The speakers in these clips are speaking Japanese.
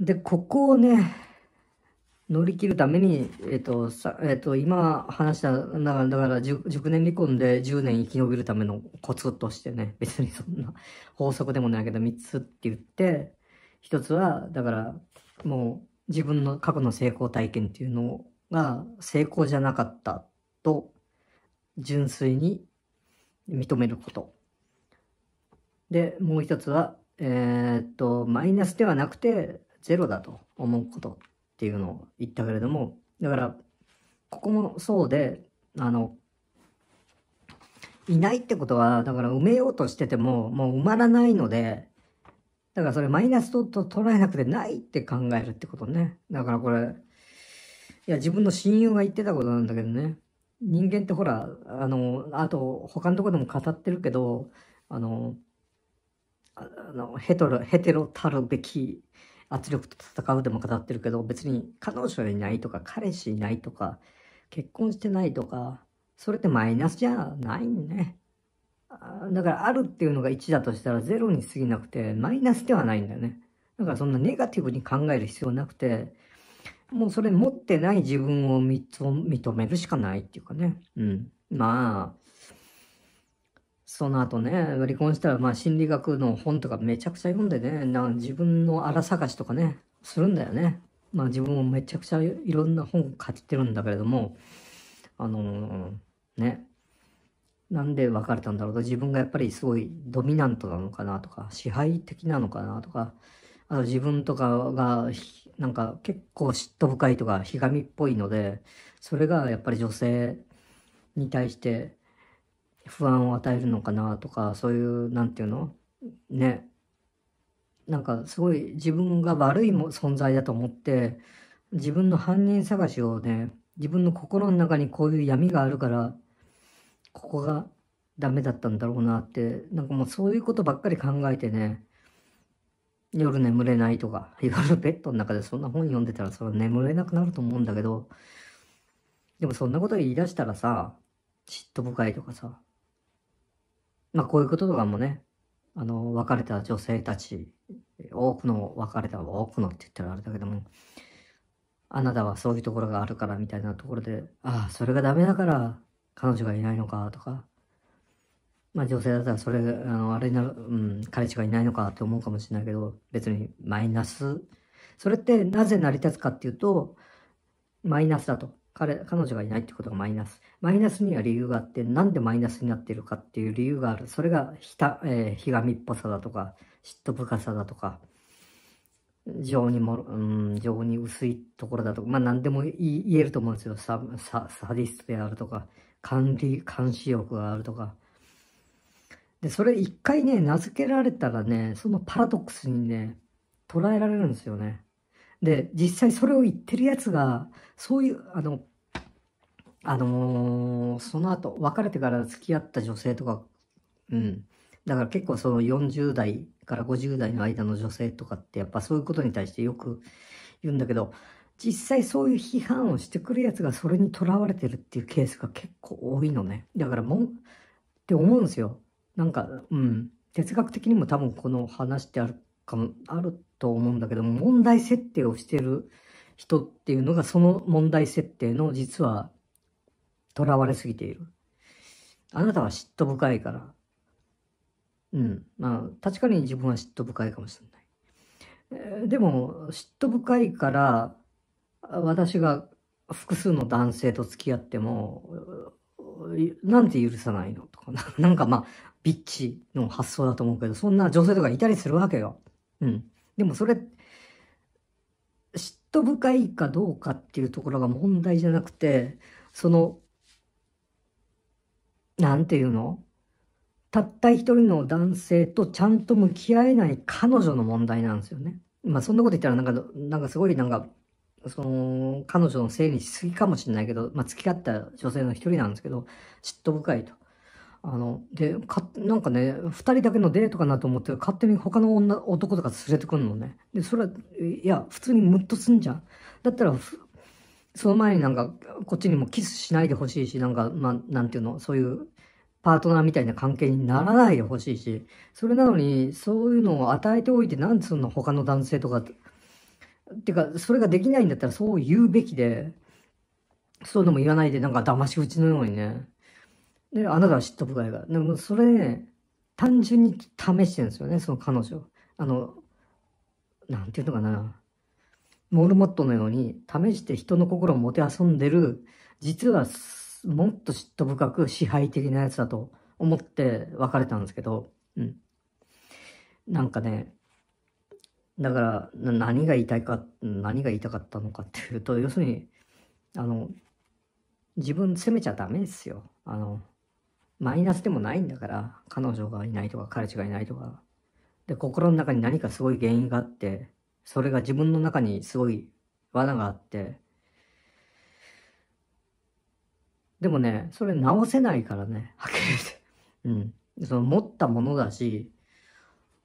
で、ここをね、乗り切るために、えっ、ー、と、さえっ、ー、と、今話した、だから、だから熟年離婚で10年生き延びるためのコツとしてね、別にそんな法則でもないけど3つって言って、1つは、だから、もう自分の過去の成功体験っていうのが成功じゃなかったと、純粋に認めること。で、もう1つは、えー、っと、マイナスではなくて、ゼロだと思うことっていうのを言ったけれども、だから、ここもそうで、あの、いないってことは、だから埋めようとしてても、もう埋まらないので、だからそれマイナスと捉えなくてないって考えるってことね。だからこれ、いや、自分の親友が言ってたことなんだけどね。人間ってほら、あの、あと、他のとこでも語ってるけど、あの、あのヘトロ、ヘテロたるべき、圧力と戦うでも語ってるけど、別に彼女いないとか、彼氏いないとか、結婚してないとか、それってマイナスじゃないね。だから、あるっていうのが1だとしたら、0に過ぎなくて、マイナスではないんだよね。だから、そんなネガティブに考える必要なくて、もうそれ持ってない自分を認めるしかないっていうかね。うん。まあ、その後ね、離婚したら、まあ、心理学の本とかめちゃくちゃ読んでね、なん自分の荒探しとかね、するんだよね。まあ、自分もめちゃくちゃいろんな本買ってるんだけれども、あのー、ね、なんで別れたんだろうと、自分がやっぱりすごいドミナントなのかなとか、支配的なのかなとか、あと自分とかが、なんか結構嫉妬深いとか、ひがみっぽいので、それがやっぱり女性に対して、不安を与えるのかなとかそういう何て言うのねなんかすごい自分が悪いも存在だと思って自分の犯人探しをね自分の心の中にこういう闇があるからここがダメだったんだろうなってなんかもうそういうことばっかり考えてね夜眠れないとか夜ベッドの中でそんな本読んでたらそれ眠れなくなると思うんだけどでもそんなこと言い出したらさ嫉妬深いとかさまあこういうこととかもね、あの、別れた女性たち、多くの、別れた多くのって言ったらあれだけども、あなたはそういうところがあるからみたいなところで、ああ、それがダメだから彼女がいないのかとか、まあ女性だったらそれ、あの、あれになる、うん、彼氏がいないのかって思うかもしれないけど、別にマイナス。それってなぜ成り立つかっていうと、マイナスだと。彼、彼女がいないってことがマイナス。マイナスには理由があって、なんでマイナスになっているかっていう理由がある。それがひた、えー、ひがみっぽさだとか、嫉妬深さだとか、情にも、うん、情に薄いところだとか、まあ何でも言えると思うんですよ。サササディストであるとか、管理、監視欲があるとか。で、それ一回ね、名付けられたらね、そのパラドックスにね、捉えられるんですよね。で、実際それを言ってるやつが、そういう、あの、あのー、その後、別れてから付き合った女性とか、うん。だから結構その40代から50代の間の女性とかってやっぱそういうことに対してよく言うんだけど、実際そういう批判をしてくるやつがそれにとらわれてるっていうケースが結構多いのね。だからもう、って思うんですよ。なんか、うん。哲学的にも多分この話ってあるかも、あると思うんだけども、問題設定をしてる人っていうのがその問題設定の実は囚われすぎている。あなたは嫉妬深いから。うん。まあ、確かに自分は嫉妬深いかもしれない。えー、でも、嫉妬深いから、私が複数の男性と付き合っても、なんて許さないのとか、なんかまあ、ビッチの発想だと思うけど、そんな女性とかいたりするわけよ。うん。でもそれ、嫉妬深いかどうかっていうところが問題じゃなくて、そのなんていうのたった一人の男性とちゃんと向き合えない彼女の問題なんですよね。まあそんなこと言ったらなんか、なんかすごいなんか、その、彼女のせいにしすぎかもしれないけど、まあ付き合った女性の一人なんですけど、嫉妬深いと。あの、で、か、なんかね、二人だけのデートかなと思って、勝手に他の女、男とか連れてくるのね。で、それは、いや、普通にムッとすんじゃん。だったら、その前になんか、こっちにもキスしないでほしいし、なんか、まあ、なんていうの、そういうパートナーみたいな関係にならないでほしいし、それなのに、そういうのを与えておいて、なんつうの、他の男性とか、ってか、それができないんだったらそう言うべきで、そういうのも言わないで、なんか騙し口のようにね。で、あなたは嫉妬深いから。でも、それね、単純に試してるんですよね、その彼女。あの、なんていうのかな。モルモットのように試して人の心をもてあそんでる、実はもっと嫉妬深く支配的なやつだと思って別れたんですけど、うん。なんかね、だから何が言いたいか、何が言いたかったのかっていうと、要するに、あの、自分責めちゃダメですよ。あの、マイナスでもないんだから、彼女がいないとか彼氏がいないとか。で、心の中に何かすごい原因があって、それが自分の中にすごい罠があって、でもね、それ直せないからね、はっきり言って。うん。その持ったものだし、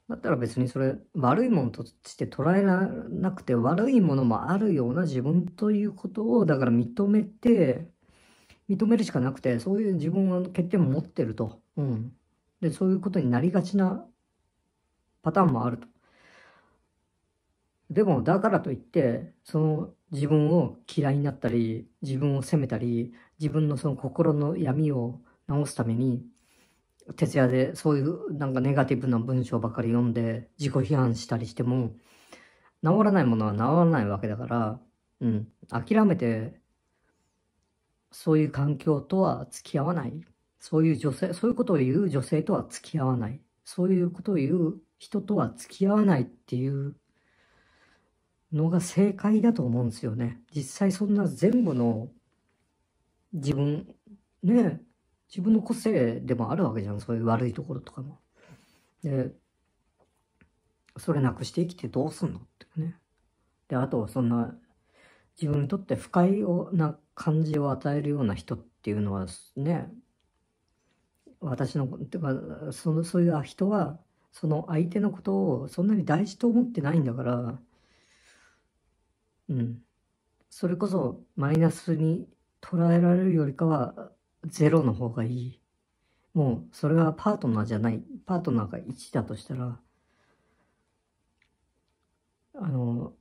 だったら別にそれ悪いものとして捉えらなくて悪いものもあるような自分ということをだから認めて認めるしかなくてそういう自分は欠点も持ってると、うん、でそういうことになりがちなパターンもあるとでも、だからといって、その自分を嫌いになったり、自分を責めたり、自分のその心の闇を治すために、徹夜でそういうなんかネガティブな文章ばかり読んで自己批判したりしても、治らないものは治らないわけだから、うん、諦めて、そういう環境とは付き合わない。そういう女性、そういうことを言う女性とは付き合わない。そういうことを言う人とは付き合わないっていうのが正解だと思うんですよね。実際そんな全部の自分、ね、自分の個性でもあるわけじゃん、そういう悪いところとかも。で、それなくして生きてどうすんのってね。で、あと、そんな、自分にとって不快をな感じを与えるような人っていうのはね、私の、てか、その、そういう人は、その相手のことをそんなに大事と思ってないんだから、うん。それこそマイナスに捉えられるよりかはゼロの方がいい。もうそれはパートナーじゃない。パートナーが1だとしたら、あの、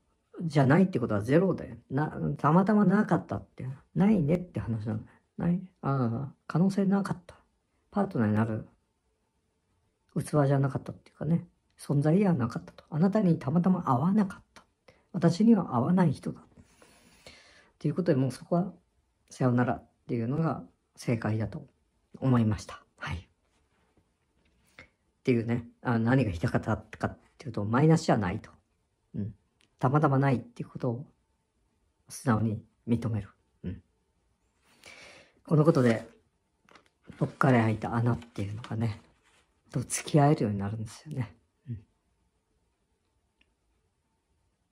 じゃないってことはゼロだよ。な、たまたまなかったって。ないねって話なんない、ね、ああ、可能性なかった。パートナーになる器じゃなかったっていうかね。存在ではなかったと。あなたにたまたま合わなかった。私には合わない人だ。ということで、もうそこは、さよならっていうのが正解だと思いました。はい。っていうね、あ何がひっかったかっていうと、マイナスじゃないと。うん。たまたまないっていうことを、素直に認める。うん。このことで、どっかで開いた穴っていうのがね、と付き合えるようになるんですよね。